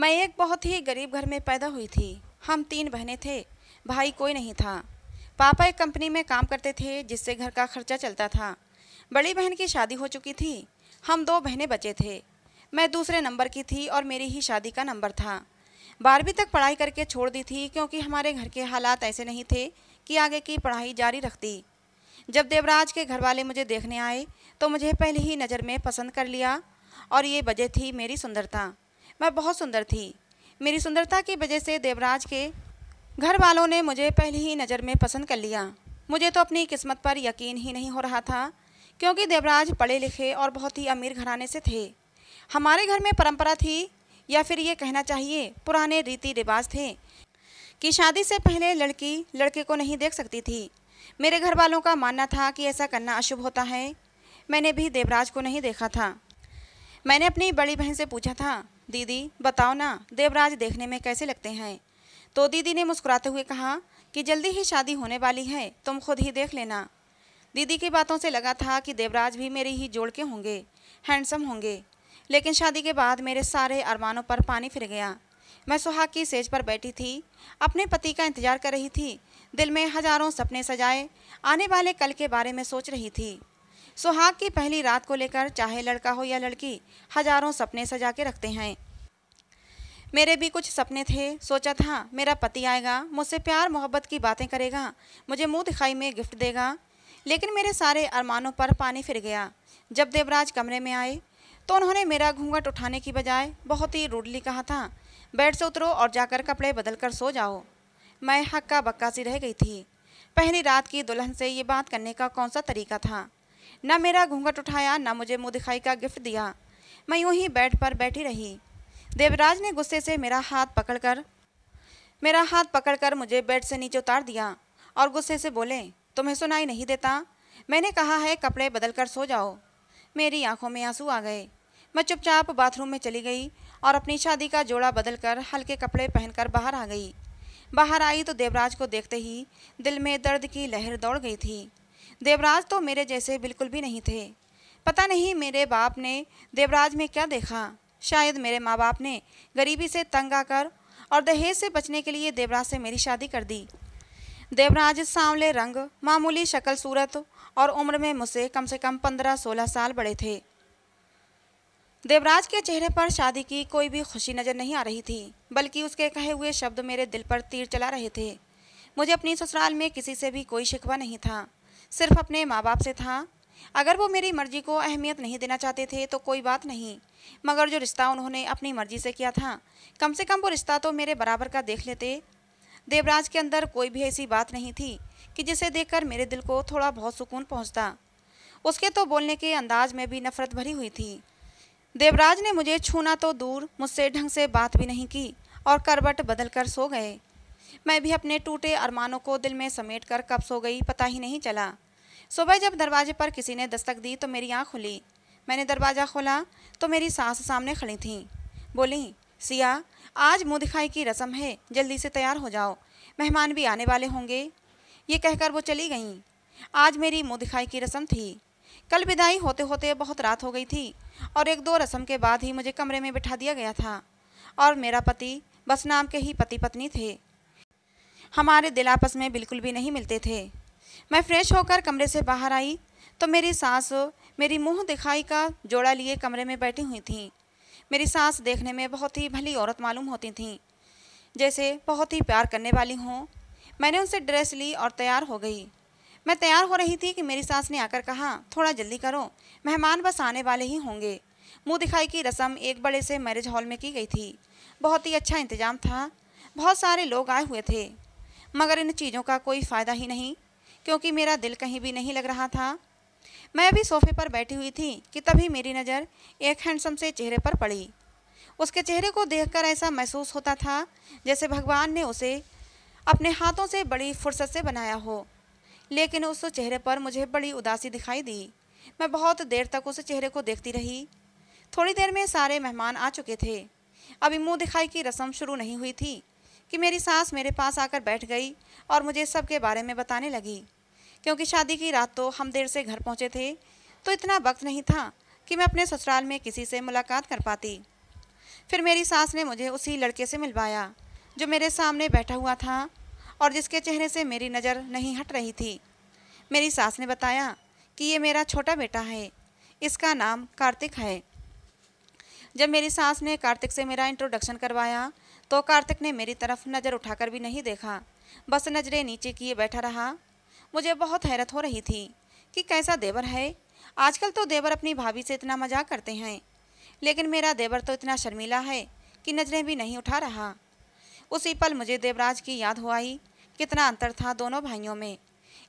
मैं एक बहुत ही गरीब घर में पैदा हुई थी हम तीन बहनें थे भाई कोई नहीं था पापा एक कंपनी में काम करते थे जिससे घर का खर्चा चलता था बड़ी बहन की शादी हो चुकी थी हम दो बहनें बचे थे मैं दूसरे नंबर की थी और मेरी ही शादी का नंबर था बारहवीं तक पढ़ाई करके छोड़ दी थी क्योंकि हमारे घर के हालात ऐसे नहीं थे कि आगे की पढ़ाई जारी रखती जब देवराज के घर वाले मुझे देखने आए तो मुझे पहले ही नज़र में पसंद कर लिया और ये वजह थी मेरी सुंदरता मैं बहुत सुंदर थी मेरी सुंदरता की वजह से देवराज के घर वालों ने मुझे पहली ही नज़र में पसंद कर लिया मुझे तो अपनी किस्मत पर यकीन ही नहीं हो रहा था क्योंकि देवराज पढ़े लिखे और बहुत ही अमीर घराने से थे हमारे घर में परंपरा थी या फिर ये कहना चाहिए पुराने रीति रिवाज थे कि शादी से पहले लड़की लड़के को नहीं देख सकती थी मेरे घर वालों का मानना था कि ऐसा करना अशुभ होता है मैंने भी देवराज को नहीं देखा था मैंने अपनी बड़ी बहन से पूछा था दीदी बताओ ना देवराज देखने में कैसे लगते हैं तो दीदी ने मुस्कुराते हुए कहा कि जल्दी ही शादी होने वाली है तुम खुद ही देख लेना दीदी की बातों से लगा था कि देवराज भी मेरे ही जोड़ के होंगे हैंडसम होंगे लेकिन शादी के बाद मेरे सारे अरमानों पर पानी फिर गया मैं सुहाग की सेज पर बैठी थी अपने पति का इंतजार कर रही थी दिल में हजारों सपने सजाए आने वाले कल के बारे में सोच रही थी सुहाग की पहली रात को लेकर चाहे लड़का हो या लड़की हजारों सपने सजा के रखते हैं मेरे भी कुछ सपने थे सोचा था मेरा पति आएगा मुझसे प्यार मोहब्बत की बातें करेगा मुझे मुंह दिखाई में गिफ्ट देगा लेकिन मेरे सारे अरमानों पर पानी फिर गया जब देवराज कमरे में आए तो उन्होंने मेरा घूंघट उठाने की बजाय बहुत ही रूडली कहा था बेड से उतरो और जाकर कपड़े बदल कर सो जाओ मैं हक्का बक्का सी रह गई थी पहली रात की दुल्हन से ये बात करने का कौन सा तरीका था न मेरा घूंघट उठाया न मुझे मुँह दिखाई का गिफ्ट दिया मैं यूं ही बेड पर बैठी रही देवराज ने गुस्से से मेरा हाथ पकड़कर मेरा हाथ पकड़कर मुझे बेड से नीचे उतार दिया और गुस्से से बोले तुम्हें सुनाई नहीं देता मैंने कहा है कपड़े बदल कर सो जाओ मेरी आंखों में आंसू आ गए मैं चुपचाप बाथरूम में चली गई और अपनी शादी का जोड़ा बदल कर हल्के कपड़े पहनकर बाहर आ गई बाहर आई तो देवराज को देखते ही दिल में दर्द की लहर दौड़ गई थी देवराज तो मेरे जैसे बिल्कुल भी नहीं थे पता नहीं मेरे बाप ने देवराज में क्या देखा शायद मेरे माँ बाप ने गरीबी से तंग आकर और दहेज से बचने के लिए देवराज से मेरी शादी कर दी देवराज सांवले रंग मामूली शक्ल सूरत और उम्र में मुझसे कम से कम पंद्रह सोलह साल बड़े थे देवराज के चेहरे पर शादी की कोई भी खुशी नज़र नहीं आ रही थी बल्कि उसके कहे हुए शब्द मेरे दिल पर तीर चला रहे थे मुझे अपनी ससुराल में किसी से भी कोई शिकवा नहीं था सिर्फ अपने माँ बाप से था अगर वो मेरी मर्जी को अहमियत नहीं देना चाहते थे तो कोई बात नहीं मगर जो रिश्ता उन्होंने अपनी मर्जी से किया था कम से कम वो रिश्ता तो मेरे बराबर का देख लेते देवराज के अंदर कोई भी ऐसी बात नहीं थी कि जिसे देखकर मेरे दिल को थोड़ा बहुत सुकून पहुंचता उसके तो बोलने के अंदाज में भी नफरत भरी हुई थी देवराज ने मुझे छूना तो दूर मुझसे ढंग से बात भी नहीं की और करवट बदल कर सो गए मैं भी अपने टूटे अरमानों को दिल में समेट कर कब सो गई पता ही नहीं चला सुबह जब दरवाजे पर किसी ने दस्तक दी तो मेरी आँख खुली मैंने दरवाज़ा खोला तो मेरी सास सामने खड़ी थीं बोली सिया आज मुँह दिखाई की रस्म है जल्दी से तैयार हो जाओ मेहमान भी आने वाले होंगे ये कहकर वो चली गईं आज मेरी मुँह दिखाई की रस्म थी कल विदाई होते होते बहुत रात हो गई थी और एक दो रस्म के बाद ही मुझे कमरे में बिठा दिया गया था और मेरा पति बस नाम के ही पति पत्नी थे हमारे दिल आपस में बिल्कुल भी नहीं मिलते थे मैं फ्रेश होकर कमरे से बाहर आई तो मेरी सास मेरी मुंह दिखाई का जोड़ा लिए कमरे में बैठी हुई थी मेरी सास देखने में बहुत ही भली औरत मालूम होती थी जैसे बहुत ही प्यार करने वाली हों मैंने उनसे ड्रेस ली और तैयार हो गई मैं तैयार हो रही थी कि मेरी सास ने आकर कहा थोड़ा जल्दी करो मेहमान बस आने वाले ही होंगे मुंह दिखाई की रस्म एक बड़े से मैरिज हॉल में की गई थी बहुत ही अच्छा इंतजाम था बहुत सारे लोग आए हुए थे मगर इन चीज़ों का कोई फ़ायदा ही नहीं क्योंकि मेरा दिल कहीं भी नहीं लग रहा था मैं भी सोफे पर बैठी हुई थी कि तभी मेरी नज़र एक हैंडसम से चेहरे पर पड़ी उसके चेहरे को देखकर ऐसा महसूस होता था जैसे भगवान ने उसे अपने हाथों से बड़ी फुर्सत से बनाया हो लेकिन उस चेहरे पर मुझे बड़ी उदासी दिखाई दी मैं बहुत देर तक उस चेहरे को देखती रही थोड़ी देर में सारे मेहमान आ चुके थे अभी मुंह दिखाई की रस्म शुरू नहीं हुई थी कि मेरी सास मेरे पास आकर बैठ गई और मुझे सबके बारे में बताने लगी क्योंकि शादी की रात तो हम देर से घर पहुँचे थे तो इतना वक्त नहीं था कि मैं अपने ससुराल में किसी से मुलाकात कर पाती फिर मेरी सास ने मुझे उसी लड़के से मिलवाया जो मेरे सामने बैठा हुआ था और जिसके चेहरे से मेरी नज़र नहीं हट रही थी मेरी सास ने बताया कि ये मेरा छोटा बेटा है इसका नाम कार्तिक है जब मेरी सास ने कार्तिक से मेरा इंट्रोडक्शन करवाया तो कार्तिक ने मेरी तरफ नज़र उठाकर भी नहीं देखा बस नज़रें नीचे किए बैठा रहा मुझे बहुत हैरत हो रही थी कि कैसा देवर है आजकल तो देवर अपनी भाभी से इतना मजाक करते हैं लेकिन मेरा देवर तो इतना शर्मीला है कि नज़रें भी नहीं उठा रहा उसी पल मुझे देवराज की याद हो आई कितना अंतर था दोनों भाइयों में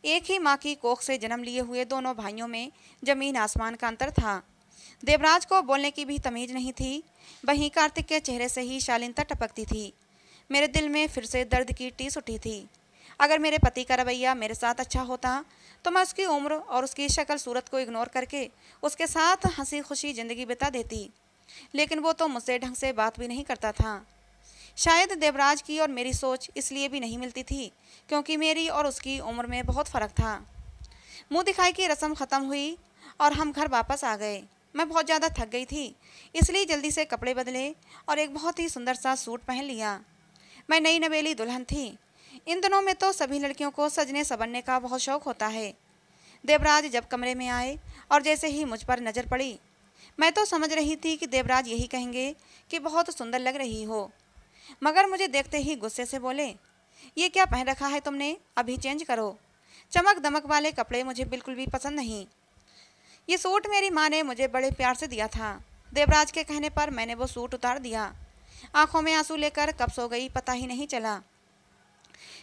एक ही माँ की कोख से जन्म लिए हुए दोनों भाइयों में जमीन आसमान का अंतर था देवराज को बोलने की भी तमीज नहीं थी वहीं कार्तिक के चेहरे से ही शालीनता टपकती थी मेरे दिल में फिर से दर्द की टीस उठी थी अगर मेरे पति का रवैया मेरे साथ अच्छा होता तो मैं उसकी उम्र और उसकी शक्ल सूरत को इग्नोर करके उसके साथ हंसी खुशी ज़िंदगी बिता देती लेकिन वो तो मुझसे ढंग से बात भी नहीं करता था शायद देवराज की और मेरी सोच इसलिए भी नहीं मिलती थी क्योंकि मेरी और उसकी उम्र में बहुत फ़र्क था मुँह दिखाई की रस्म ख़त्म हुई और हम घर वापस आ गए मैं बहुत ज़्यादा थक गई थी इसलिए जल्दी से कपड़े बदले और एक बहुत ही सुंदर सा सूट पहन लिया मैं नई नवेली दुल्हन थी इन दिनों में तो सभी लड़कियों को सजने संवरने का बहुत शौक होता है देवराज जब कमरे में आए और जैसे ही मुझ पर नज़र पड़ी मैं तो समझ रही थी कि देवराज यही कहेंगे कि बहुत सुंदर लग रही हो मगर मुझे देखते ही गुस्से से बोले ये क्या पहन रखा है तुमने अभी चेंज करो चमक दमक वाले कपड़े मुझे बिल्कुल भी पसंद नहीं ये सूट मेरी माँ ने मुझे बड़े प्यार से दिया था देवराज के कहने पर मैंने वो सूट उतार दिया आंखों में आंसू लेकर कब सो गई पता ही नहीं चला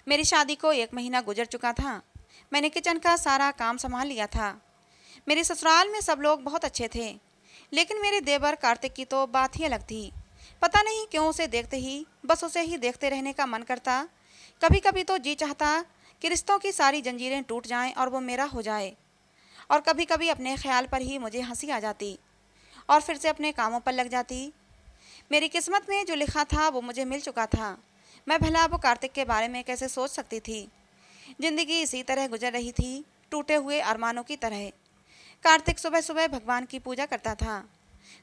मेरी शादी को एक महीना गुजर चुका था मैंने किचन का सारा काम संभाल लिया था मेरे ससुराल में सब लोग बहुत अच्छे थे लेकिन मेरे देवर कार्तिक की तो बात ही अलग थी पता नहीं क्यों उसे देखते ही बस उसे ही देखते रहने का मन करता कभी कभी तो जी चाहता कि रिश्तों की सारी जंजीरें टूट जाएं और वो मेरा हो जाए और कभी कभी अपने ख्याल पर ही मुझे हंसी आ जाती और फिर से अपने कामों पर लग जाती मेरी किस्मत में जो लिखा था वो मुझे मिल चुका था मैं भला अब कार्तिक के बारे में कैसे सोच सकती थी जिंदगी इसी तरह गुजर रही थी टूटे हुए अरमानों की तरह कार्तिक सुबह सुबह भगवान की पूजा करता था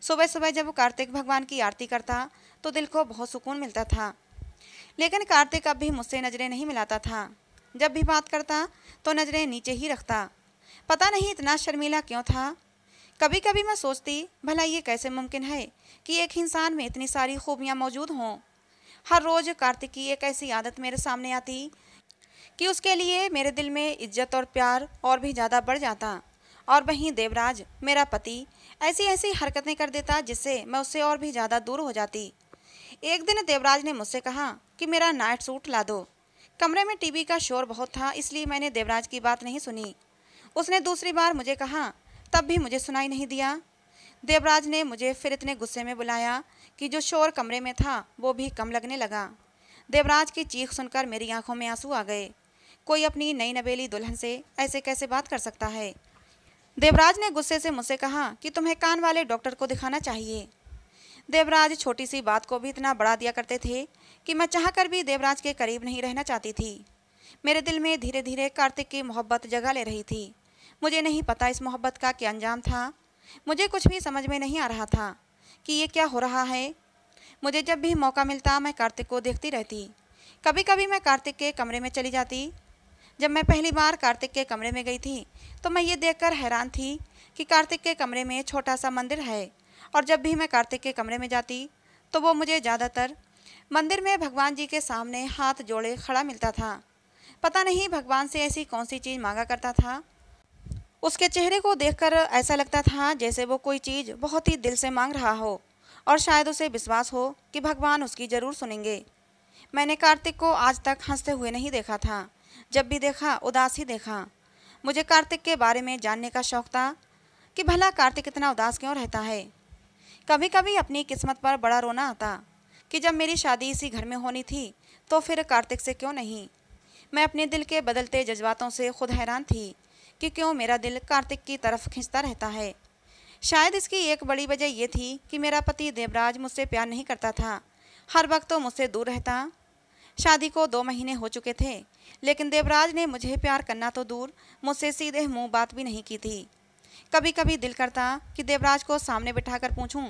सुबह सुबह जब कार्तिक भगवान की आरती करता तो दिल को बहुत सुकून मिलता था लेकिन कार्तिक अब भी मुझसे नज़रें नहीं मिलाता था जब भी बात करता तो नज़रें नीचे ही रखता पता नहीं इतना शर्मीला क्यों था कभी कभी मैं सोचती भला ये कैसे मुमकिन है कि एक इंसान में इतनी सारी खूबियाँ मौजूद हों हर रोज़ कार्तिक की एक ऐसी आदत मेरे सामने आती कि उसके लिए मेरे दिल में इज्जत और प्यार और भी ज़्यादा बढ़ जाता और वहीं देवराज मेरा पति ऐसी ऐसी हरकतें कर देता जिससे मैं उससे और भी ज़्यादा दूर हो जाती एक दिन देवराज ने मुझसे कहा कि मेरा नाइट सूट ला दो कमरे में टीवी का शोर बहुत था इसलिए मैंने देवराज की बात नहीं सुनी उसने दूसरी बार मुझे कहा तब भी मुझे सुनाई नहीं दिया देवराज ने मुझे फिर इतने गुस्से में बुलाया कि जो शोर कमरे में था वो भी कम लगने लगा देवराज की चीख सुनकर मेरी आंखों में आंसू आ गए कोई अपनी नई नबेली दुल्हन से ऐसे कैसे बात कर सकता है देवराज ने गुस्से से मुझसे कहा कि तुम्हें कान वाले डॉक्टर को दिखाना चाहिए देवराज छोटी सी बात को भी इतना बढ़ा दिया करते थे कि मैं चाह कर भी देवराज के करीब नहीं रहना चाहती थी मेरे दिल में धीरे धीरे कार्तिक की मोहब्बत जगह ले रही थी मुझे नहीं पता इस मोहब्बत का क्या अंजाम था मुझे कुछ भी समझ में नहीं आ रहा था कि ये क्या हो रहा है मुझे जब भी मौका मिलता मैं कार्तिक को देखती रहती कभी कभी मैं कार्तिक के कमरे में चली जाती जब मैं पहली बार कार्तिक के कमरे में गई थी तो मैं ये देखकर हैरान थी कि कार्तिक के कमरे में छोटा सा मंदिर है और जब भी मैं कार्तिक के कमरे में जाती तो वो मुझे ज़्यादातर मंदिर में भगवान जी के सामने हाथ जोड़े खड़ा मिलता था पता नहीं भगवान से ऐसी कौन सी चीज़ मांगा करता था उसके चेहरे को देखकर ऐसा लगता था जैसे वो कोई चीज़ बहुत ही दिल से मांग रहा हो और शायद उसे विश्वास हो कि भगवान उसकी ज़रूर सुनेंगे मैंने कार्तिक को आज तक हंसते हुए नहीं देखा था जब भी देखा उदास ही देखा मुझे कार्तिक के बारे में जानने का शौक था कि भला कार्तिक इतना उदास क्यों रहता है कभी कभी अपनी किस्मत पर बड़ा रोना आता कि जब मेरी शादी इसी घर में होनी थी तो फिर कार्तिक से क्यों नहीं मैं अपने दिल के बदलते जज्बातों से खुद हैरान थी कि क्यों मेरा दिल कार्तिक की तरफ खींचता रहता है शायद इसकी एक बड़ी वजह यह थी कि मेरा पति देवराज मुझसे प्यार नहीं करता था हर वक्त तो मुझसे दूर रहता शादी को दो महीने हो चुके थे लेकिन देवराज ने मुझे प्यार करना तो दूर मुझसे सीधे मुंह बात भी नहीं की थी कभी कभी दिल करता कि देवराज को सामने बिठाकर पूछूं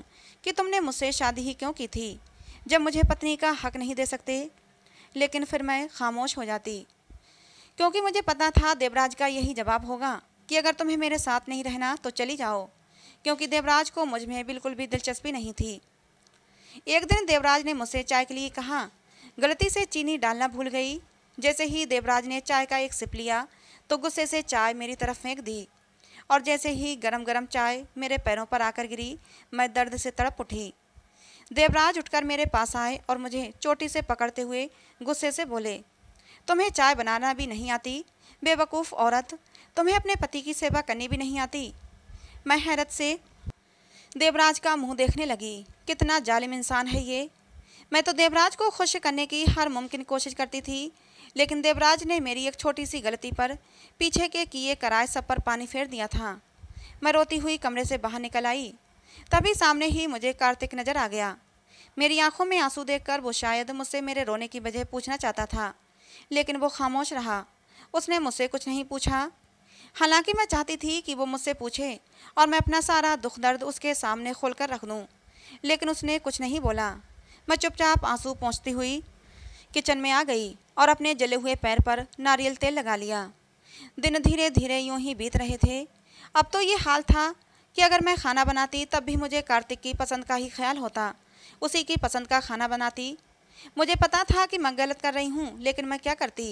कि तुमने मुझसे शादी ही क्यों की थी जब मुझे पत्नी का हक नहीं दे सकते लेकिन फिर मैं खामोश हो जाती क्योंकि मुझे पता था देवराज का यही जवाब होगा कि अगर तुम्हें मेरे साथ नहीं रहना तो चली जाओ क्योंकि देवराज को मुझ में बिल्कुल भी दिलचस्पी नहीं थी एक दिन देवराज ने मुझसे चाय के लिए कहा गलती से चीनी डालना भूल गई जैसे ही देवराज ने चाय का एक सिप लिया तो गुस्से से चाय मेरी तरफ फेंक दी और जैसे ही गरम गरम चाय मेरे पैरों पर आकर गिरी मैं दर्द से तड़प उठी देवराज उठकर मेरे पास आए और मुझे चोटी से पकड़ते हुए गुस्से से बोले तुम्हें चाय बनाना भी नहीं आती बेवकूफ़ औरत तुम्हें अपने पति की सेवा करनी भी नहीं आती मैं हैरत से देवराज का मुंह देखने लगी कितना जालिम इंसान है ये मैं तो देवराज को खुश करने की हर मुमकिन कोशिश करती थी लेकिन देवराज ने मेरी एक छोटी सी गलती पर पीछे के किए कराए सब पर पानी फेर दिया था मैं रोती हुई कमरे से बाहर निकल आई तभी सामने ही मुझे कार्तिक नजर आ गया मेरी आंखों में आंसू देखकर वो शायद मुझसे मेरे रोने की वजह पूछना चाहता था लेकिन वो खामोश रहा उसने मुझसे कुछ नहीं पूछा हालांकि मैं चाहती थी कि वो मुझसे पूछे और मैं अपना सारा दुख दर्द उसके सामने खोल कर रख दूँ लेकिन उसने कुछ नहीं बोला मैं चुपचाप आंसू पहुँचती हुई किचन में आ गई और अपने जले हुए पैर पर नारियल तेल लगा लिया दिन धीरे धीरे यूं ही बीत रहे थे अब तो ये हाल था कि अगर मैं खाना बनाती तब भी मुझे कार्तिक की पसंद का ही ख्याल होता उसी की पसंद का खाना बनाती मुझे पता था कि मैं गलत कर रही हूँ लेकिन मैं क्या करती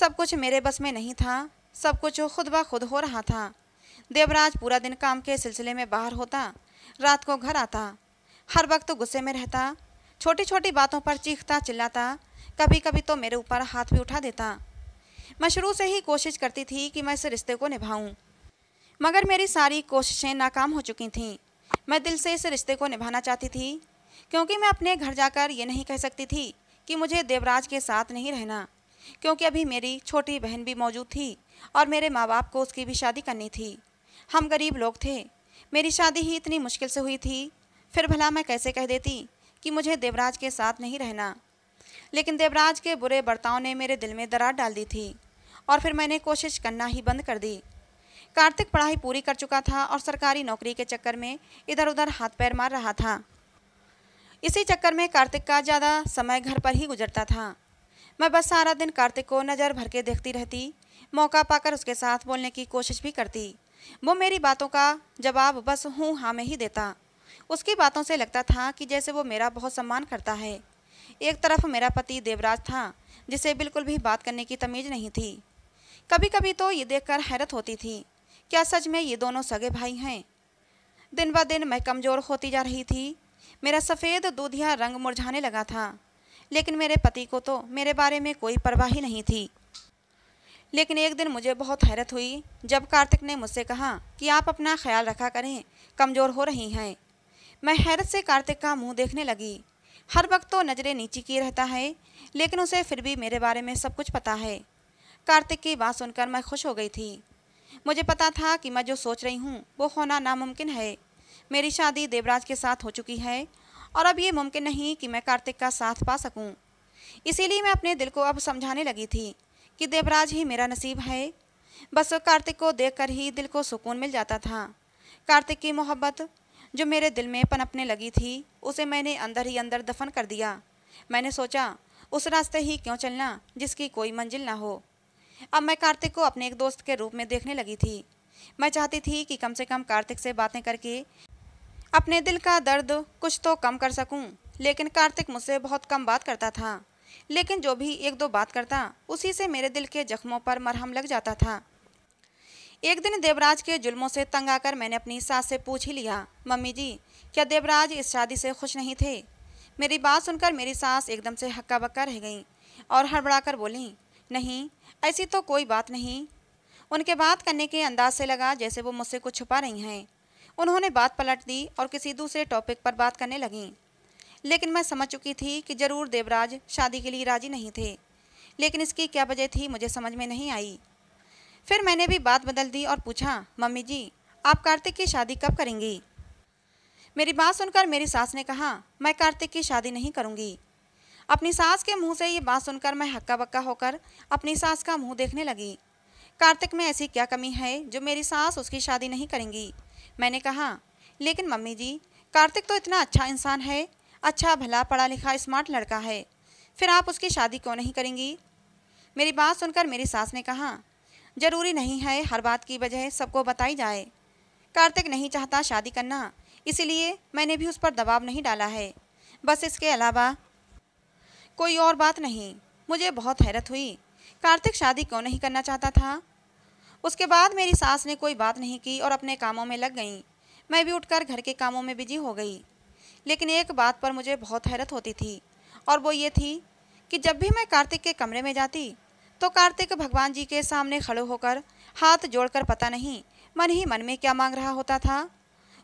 सब कुछ मेरे बस में नहीं था सब कुछ खुद ब खुद हो रहा था देवराज पूरा दिन काम के सिलसिले में बाहर होता रात को घर आता हर वक्त तो गुस्से में रहता छोटी छोटी बातों पर चीखता चिल्लाता कभी कभी तो मेरे ऊपर हाथ भी उठा देता मैं शुरू से ही कोशिश करती थी कि मैं इस रिश्ते को निभाऊं मगर मेरी सारी कोशिशें नाकाम हो चुकी थीं मैं दिल से इस रिश्ते को निभाना चाहती थी क्योंकि मैं अपने घर जाकर ये नहीं कह सकती थी कि मुझे देवराज के साथ नहीं रहना क्योंकि अभी मेरी छोटी बहन भी मौजूद थी और मेरे माँ बाप को उसकी भी शादी करनी थी हम गरीब लोग थे मेरी शादी ही इतनी मुश्किल से हुई थी फिर भला मैं कैसे कह देती कि मुझे देवराज के साथ नहीं रहना लेकिन देवराज के बुरे बर्ताव ने मेरे दिल में दरार डाल दी थी और फिर मैंने कोशिश करना ही बंद कर दी कार्तिक पढ़ाई पूरी कर चुका था और सरकारी नौकरी के चक्कर में इधर उधर हाथ पैर मार रहा था इसी चक्कर में कार्तिक का ज़्यादा समय घर पर ही गुजरता था मैं बस सारा दिन कार्तिक को नज़र भर के देखती रहती मौका पाकर उसके साथ बोलने की कोशिश भी करती वो मेरी बातों का जवाब बस हूँ हाँ में ही देता उसकी बातों से लगता था कि जैसे वो मेरा बहुत सम्मान करता है एक तरफ मेरा पति देवराज था जिसे बिल्कुल भी बात करने की तमीज़ नहीं थी कभी कभी तो ये देखकर हैरत होती थी क्या सच में ये दोनों सगे भाई हैं दिन ब दिन मैं कमज़ोर होती जा रही थी मेरा सफ़ेद दूधिया रंग मुरझाने लगा था लेकिन मेरे पति को तो मेरे बारे में कोई परवाह ही नहीं थी लेकिन एक दिन मुझे बहुत हैरत हुई जब कार्तिक ने मुझसे कहा कि आप अपना ख्याल रखा करें कमज़ोर हो रही हैं मैं हैरत से कार्तिक का मुंह देखने लगी हर वक्त तो नज़रें नीचे की रहता है लेकिन उसे फिर भी मेरे बारे में सब कुछ पता है कार्तिक की बात सुनकर मैं खुश हो गई थी मुझे पता था कि मैं जो सोच रही हूँ वो होना नामुमकिन है मेरी शादी देवराज के साथ हो चुकी है और अब ये मुमकिन नहीं कि मैं कार्तिक का साथ पा सकूं। इसीलिए मैं अपने दिल को अब समझाने लगी थी कि देवराज ही मेरा नसीब है बस कार्तिक को देखकर ही दिल को सुकून मिल जाता था कार्तिक की मोहब्बत जो मेरे दिल में पनपने लगी थी उसे मैंने अंदर ही अंदर दफन कर दिया मैंने सोचा उस रास्ते ही क्यों चलना जिसकी कोई मंजिल ना हो अब मैं कार्तिक को अपने एक दोस्त के रूप में देखने लगी थी मैं चाहती थी कि कम से कम कार्तिक से बातें करके अपने दिल का दर्द कुछ तो कम कर सकूं लेकिन कार्तिक मुझसे बहुत कम बात करता था लेकिन जो भी एक दो बात करता उसी से मेरे दिल के जख्मों पर मरहम लग जाता था एक दिन देवराज के जुल्मों से तंग आकर मैंने अपनी सास से पूछ ही लिया मम्मी जी क्या देवराज इस शादी से खुश नहीं थे मेरी बात सुनकर मेरी सास एकदम से हक्का बक्का रह गई और हड़बड़ाकर बोली नहीं ऐसी तो कोई बात नहीं उनके बात करने के अंदाज से लगा जैसे वो मुझसे कुछ छुपा रही हैं उन्होंने बात पलट दी और किसी दूसरे टॉपिक पर बात करने लगीं लेकिन मैं समझ चुकी थी कि ज़रूर देवराज शादी के लिए राजी नहीं थे लेकिन इसकी क्या वजह थी मुझे समझ में नहीं आई फिर मैंने भी बात बदल दी और पूछा मम्मी जी आप कार्तिक की शादी कब करेंगी मेरी बात सुनकर मेरी सास ने कहा मैं कार्तिक की शादी नहीं करूंगी अपनी सास के मुंह से ये बात सुनकर मैं हक्का बक्का होकर अपनी सास का मुंह देखने लगी कार्तिक में ऐसी क्या कमी है जो मेरी सास उसकी शादी नहीं करेंगी मैंने कहा लेकिन मम्मी जी कार्तिक तो इतना अच्छा इंसान है अच्छा भला पढ़ा लिखा स्मार्ट लड़का है फिर आप उसकी शादी क्यों नहीं करेंगी मेरी बात सुनकर मेरी सास ने कहा ज़रूरी नहीं है हर बात की वजह सबको बताई जाए कार्तिक नहीं चाहता शादी करना इसीलिए मैंने भी उस पर दबाव नहीं डाला है बस इसके अलावा कोई और बात नहीं मुझे बहुत हैरत हुई कार्तिक शादी क्यों नहीं करना चाहता था उसके बाद मेरी सास ने कोई बात नहीं की और अपने कामों में लग गई मैं भी उठकर घर के कामों में बिजी हो गई लेकिन एक बात पर मुझे बहुत हैरत होती थी और वो ये थी कि जब भी मैं कार्तिक के कमरे में जाती तो कार्तिक भगवान जी के सामने खड़े होकर हाथ जोड़कर पता नहीं मन ही मन में क्या मांग रहा होता था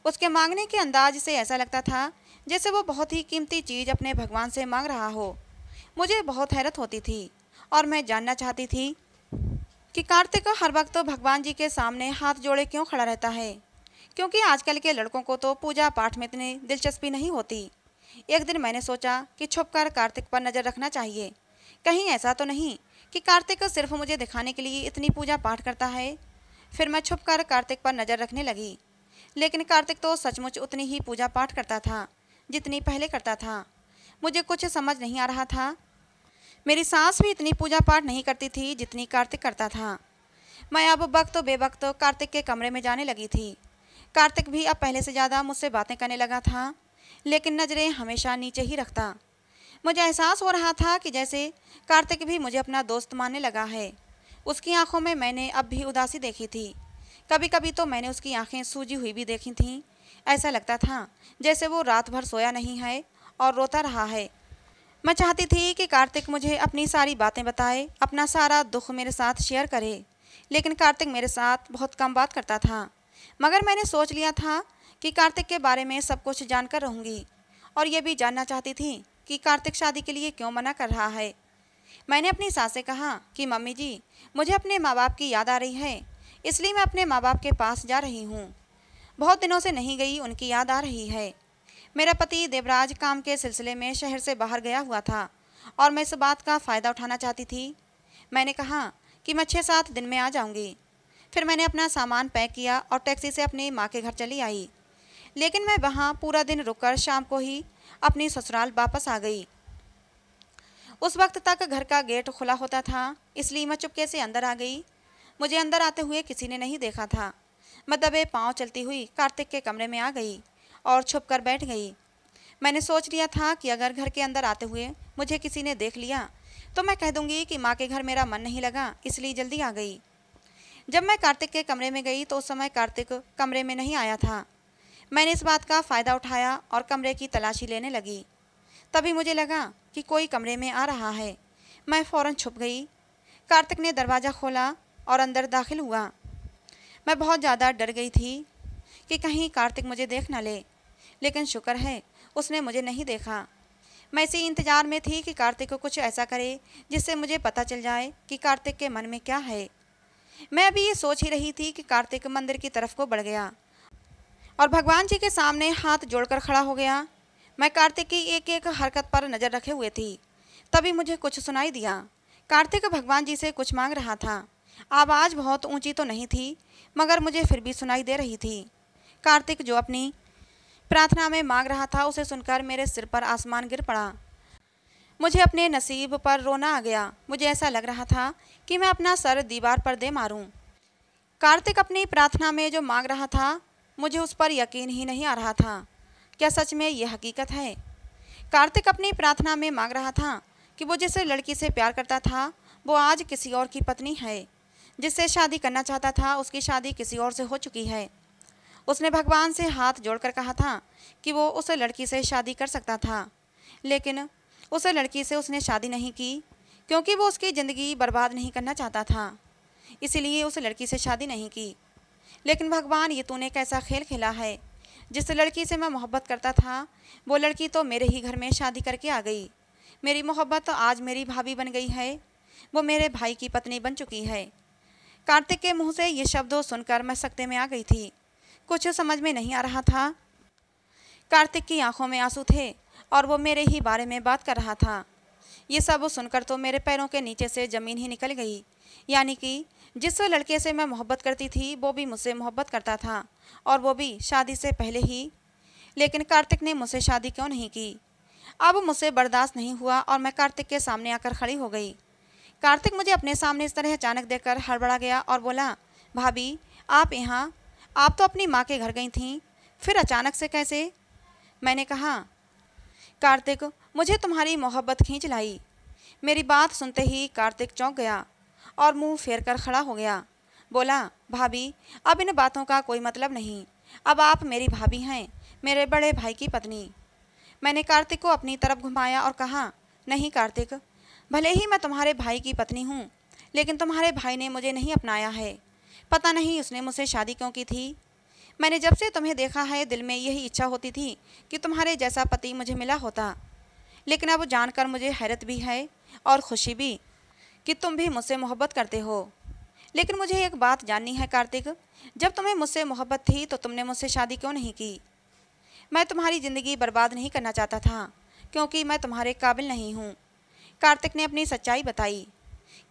उसके मांगने के अंदाज से ऐसा लगता था जैसे वो बहुत ही कीमती चीज़ अपने भगवान से मांग रहा हो मुझे बहुत हैरत होती थी और मैं जानना चाहती थी कि कार्तिक हर वक्त तो भगवान जी के सामने हाथ जोड़े क्यों खड़ा रहता है क्योंकि आजकल के लड़कों को तो पूजा पाठ में इतनी दिलचस्पी नहीं होती एक दिन मैंने सोचा कि छुपकर कार्तिक पर नज़र रखना चाहिए कहीं ऐसा तो नहीं कि कार्तिक सिर्फ मुझे दिखाने के लिए इतनी पूजा पाठ करता है फिर मैं छुपकर कार्तिक पर नज़र रखने लगी लेकिन कार्तिक तो सचमुच उतनी ही पूजा पाठ करता था जितनी पहले करता था मुझे कुछ समझ नहीं आ रहा था मेरी सांस भी इतनी पूजा पाठ नहीं करती थी जितनी कार्तिक करता था मैं अब वक्त बेवक्त कार्तिक के कमरे में जाने लगी थी कार्तिक भी अब पहले से ज़्यादा मुझसे बातें करने लगा था लेकिन नज़रें हमेशा नीचे ही रखता मुझे एहसास हो रहा था कि जैसे कार्तिक भी मुझे अपना दोस्त मानने लगा है उसकी आंखों में मैंने अब भी उदासी देखी थी कभी कभी तो मैंने उसकी आंखें सूजी हुई भी देखी थीं ऐसा लगता था जैसे वो रात भर सोया नहीं है और रोता रहा है मैं चाहती थी कि कार्तिक मुझे अपनी सारी बातें बताए अपना सारा दुख मेरे साथ शेयर करे लेकिन कार्तिक मेरे साथ बहुत कम बात करता था मगर मैंने सोच लिया था कि कार्तिक के बारे में सब कुछ जानकर रहूँगी और यह भी जानना चाहती थी कि कार्तिक शादी के लिए क्यों मना कर रहा है मैंने अपनी सास से कहा कि मम्मी जी मुझे अपने माँ बाप की याद आ रही है इसलिए मैं अपने माँ बाप के पास जा रही हूँ बहुत दिनों से नहीं गई उनकी याद आ रही है मेरा पति देवराज काम के सिलसिले में शहर से बाहर गया हुआ था और मैं इस बात का फ़ायदा उठाना चाहती थी मैंने कहा कि मैं छः सात दिन में आ जाऊंगी फिर मैंने अपना सामान पैक किया और टैक्सी से अपनी माँ के घर चली आई लेकिन मैं वहाँ पूरा दिन रुक शाम को ही अपनी ससुराल वापस आ गई उस वक्त तक घर का गेट खुला होता था इसलिए मैं चुपके से अंदर आ गई मुझे अंदर आते हुए किसी ने नहीं देखा था मैं दबे पाँव चलती हुई कार्तिक के कमरे में आ गई और छुप कर बैठ गई मैंने सोच लिया था कि अगर घर के अंदर आते हुए मुझे किसी ने देख लिया तो मैं कह दूंगी कि माँ के घर मेरा मन नहीं लगा इसलिए जल्दी आ गई जब मैं कार्तिक के कमरे में गई तो उस समय कार्तिक कमरे में नहीं आया था मैंने इस बात का फ़ायदा उठाया और कमरे की तलाशी लेने लगी तभी मुझे लगा कि कोई कमरे में आ रहा है मैं फ़ौरन छुप गई कार्तिक ने दरवाज़ा खोला और अंदर दाखिल हुआ मैं बहुत ज़्यादा डर गई थी कि कहीं कार्तिक मुझे देख ना ले लेकिन शुक्र है उसने मुझे नहीं देखा मैं इसी इंतजार में थी कि कार्तिक को कुछ ऐसा करे जिससे मुझे पता चल जाए कि कार्तिक के मन में क्या है मैं अभी ये सोच ही रही थी कि कार्तिक मंदिर की तरफ को बढ़ गया और भगवान जी के सामने हाथ जोड़कर खड़ा हो गया मैं कार्तिक की एक एक हरकत पर नज़र रखे हुए थी तभी मुझे कुछ सुनाई दिया कार्तिक भगवान जी से कुछ मांग रहा था आवाज़ बहुत ऊंची तो नहीं थी मगर मुझे फिर भी सुनाई दे रही थी कार्तिक जो अपनी प्रार्थना में मांग रहा था उसे सुनकर मेरे सिर पर आसमान गिर पड़ा मुझे अपने नसीब पर रोना आ गया मुझे ऐसा लग रहा था कि मैं अपना सर दीवार पर दे मारूं। कार्तिक अपनी प्रार्थना में जो मांग रहा था मुझे उस पर यकीन ही नहीं आ रहा था क्या सच में यह हकीकत है कार्तिक अपनी प्रार्थना में मांग रहा था कि वो जिस लड़की से प्यार करता था वो आज किसी और की पत्नी है जिससे शादी करना चाहता था उसकी शादी किसी और से हो चुकी है उसने भगवान से हाथ जोड़कर कहा था कि वो उस लड़की से शादी कर सकता था लेकिन उस लड़की से उसने शादी नहीं की क्योंकि वो उसकी ज़िंदगी बर्बाद नहीं करना चाहता था इसलिए उस लड़की से शादी नहीं की लेकिन भगवान ये तूने कैसा खेल खेला है जिस लड़की से मैं मोहब्बत करता था वो लड़की तो मेरे ही घर में शादी करके आ गई मेरी मोहब्बत तो आज मेरी भाभी बन गई है वो मेरे भाई की पत्नी बन चुकी है कार्तिक के मुंह से ये शब्दों सुनकर मैं सकते में आ गई थी कुछ समझ में नहीं आ रहा था कार्तिक की आंखों में आंसू थे और वो मेरे ही बारे में बात कर रहा था ये सब सुनकर तो मेरे पैरों के नीचे से ज़मीन ही निकल गई यानी कि जिस लड़के से मैं मोहब्बत करती थी वो भी मुझसे मोहब्बत करता था और वो भी शादी से पहले ही लेकिन कार्तिक ने मुझसे शादी क्यों नहीं की अब मुझसे बर्दाश्त नहीं हुआ और मैं कार्तिक के सामने आकर खड़ी हो गई कार्तिक मुझे अपने सामने इस तरह अचानक देखकर हड़बड़ा गया और बोला भाभी आप यहाँ आप तो अपनी माँ के घर गई थीं फिर अचानक से कैसे मैंने कहा कार्तिक मुझे तुम्हारी मोहब्बत खींच लाई मेरी बात सुनते ही कार्तिक चौंक गया और मुंह फेर कर खड़ा हो गया बोला भाभी अब इन बातों का कोई मतलब नहीं अब आप मेरी भाभी हैं मेरे बड़े भाई की पत्नी मैंने कार्तिक को अपनी तरफ घुमाया और कहा नहीं कार्तिक भले ही मैं तुम्हारे भाई की पत्नी हूँ लेकिन तुम्हारे भाई ने मुझे नहीं अपनाया है पता नहीं उसने मुझसे शादी क्यों की थी मैंने जब से तुम्हें देखा है दिल में यही इच्छा होती थी कि तुम्हारे जैसा पति मुझे मिला होता लेकिन अब जानकर मुझे हैरत भी है और खुशी भी कि तुम भी मुझसे मोहब्बत करते हो लेकिन मुझे एक बात जाननी है कार्तिक जब तुम्हें मुझसे मोहब्बत थी तो तुमने मुझसे शादी क्यों नहीं की मैं तुम्हारी ज़िंदगी बर्बाद नहीं करना चाहता था क्योंकि मैं तुम्हारे काबिल नहीं हूँ कार्तिक ने अपनी सच्चाई बताई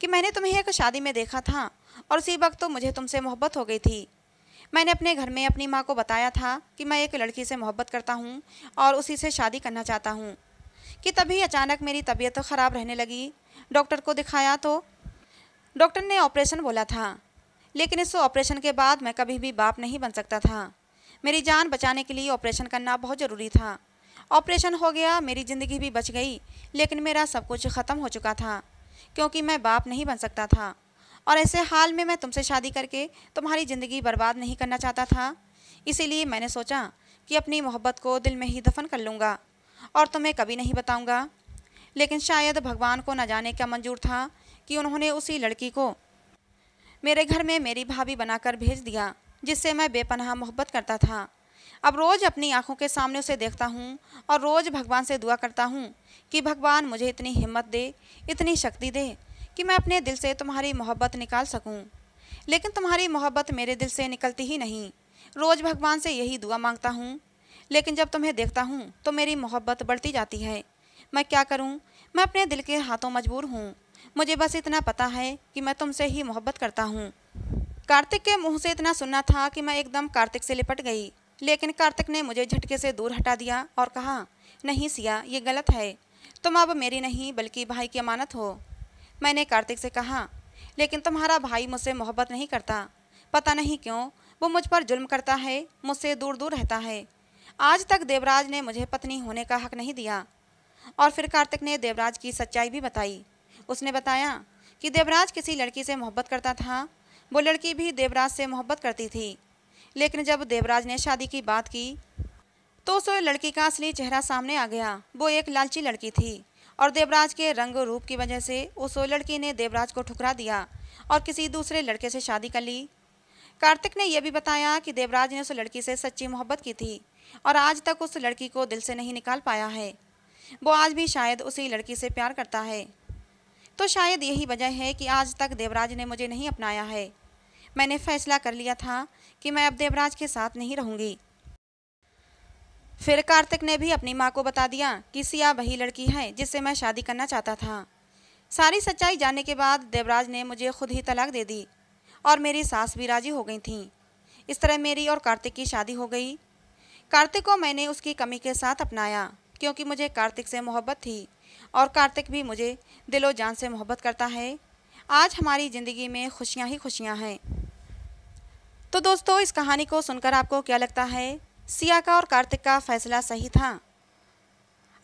कि मैंने तुम्हें एक शादी में देखा था और उसी वक्त तो मुझे तुमसे मोहब्बत हो गई थी मैंने अपने घर में अपनी माँ को बताया था कि मैं एक लड़की से मोहब्बत करता हूँ और उसी से शादी करना चाहता हूँ कि तभी अचानक मेरी तबीयत ख़राब रहने लगी डॉक्टर को दिखाया तो डॉक्टर ने ऑपरेशन बोला था लेकिन इस ऑपरेशन के बाद मैं कभी भी बाप नहीं बन सकता था मेरी जान बचाने के लिए ऑपरेशन करना बहुत ज़रूरी था ऑपरेशन हो गया मेरी ज़िंदगी भी बच गई लेकिन मेरा सब कुछ ख़त्म हो चुका था क्योंकि मैं बाप नहीं बन सकता था और ऐसे हाल में मैं तुमसे शादी करके तुम्हारी ज़िंदगी बर्बाद नहीं करना चाहता था इसीलिए मैंने सोचा कि अपनी मोहब्बत को दिल में ही दफन कर लूँगा और तुम्हें कभी नहीं बताऊँगा लेकिन शायद भगवान को न जाने का मंजूर था कि उन्होंने उसी लड़की को मेरे घर में मेरी भाभी बनाकर भेज दिया जिससे मैं बेपनाह मोहब्बत करता था अब रोज़ अपनी आंखों के सामने उसे देखता हूँ और रोज़ भगवान से दुआ करता हूँ कि भगवान मुझे इतनी हिम्मत दे इतनी शक्ति दे कि मैं अपने दिल से तुम्हारी मोहब्बत निकाल सकूं लेकिन तुम्हारी मोहब्बत मेरे दिल से निकलती ही नहीं रोज़ भगवान से यही दुआ मांगता हूँ लेकिन जब तुम्हें देखता हूँ तो मेरी मोहब्बत बढ़ती जाती है मैं क्या करूँ मैं अपने दिल के हाथों मजबूर हूँ मुझे बस इतना पता है कि मैं तुमसे ही मोहब्बत करता हूँ कार्तिक के मुंह से इतना सुनना था कि मैं एकदम कार्तिक से लिपट गई लेकिन कार्तिक ने मुझे झटके से दूर हटा दिया और कहा नहीं सिया ये गलत है तुम अब मेरी नहीं बल्कि भाई की अमानत हो मैंने कार्तिक से कहा लेकिन तुम्हारा भाई मुझसे मोहब्बत नहीं करता पता नहीं क्यों वो मुझ पर जुल्म करता है मुझसे दूर दूर रहता है आज तक देवराज ने मुझे पत्नी होने का हक नहीं दिया और फिर कार्तिक ने देवराज की सच्चाई भी बताई उसने बताया कि देवराज किसी लड़की से मोहब्बत करता था वो लड़की भी देवराज से मोहब्बत करती थी लेकिन जब देवराज ने शादी की बात की तो उस लड़की का असली चेहरा सामने आ गया वो एक लालची लड़की थी और देवराज के रंग रूप की वजह से उस लड़की ने देवराज को ठुकरा दिया और किसी दूसरे लड़के से शादी कर ली कार्तिक ने यह भी बताया कि देवराज ने उस लड़की से सच्ची मोहब्बत की थी और आज तक उस लड़की को दिल से नहीं निकाल पाया है वो आज भी शायद उसी लड़की से प्यार करता है तो शायद यही वजह है कि आज तक देवराज ने मुझे नहीं अपनाया है मैंने फैसला कर लिया था कि मैं अब देवराज के साथ नहीं रहूँगी फिर कार्तिक ने भी अपनी माँ को बता दिया कि सिया वही लड़की है जिससे मैं शादी करना चाहता था सारी सच्चाई जानने के बाद देवराज ने मुझे खुद ही तलाक दे दी और मेरी सास भी राजी हो गई थी इस तरह मेरी और कार्तिक की शादी हो गई कार्तिक को मैंने उसकी कमी के साथ अपनाया क्योंकि मुझे कार्तिक से मोहब्बत थी और कार्तिक भी मुझे दिलो जान से मोहब्बत करता है आज हमारी ज़िंदगी में खुशियाँ ही खुशियाँ हैं तो दोस्तों इस कहानी को सुनकर आपको क्या लगता है सिया का और कार्तिक का फैसला सही था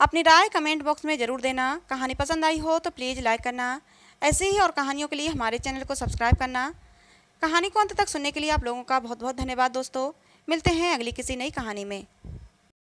अपनी राय कमेंट बॉक्स में ज़रूर देना कहानी पसंद आई हो तो प्लीज़ लाइक करना ऐसे ही और कहानियों के लिए हमारे चैनल को सब्सक्राइब करना कहानी को अंत तक सुनने के लिए आप लोगों का बहुत बहुत धन्यवाद दोस्तों मिलते हैं अगली किसी नई कहानी में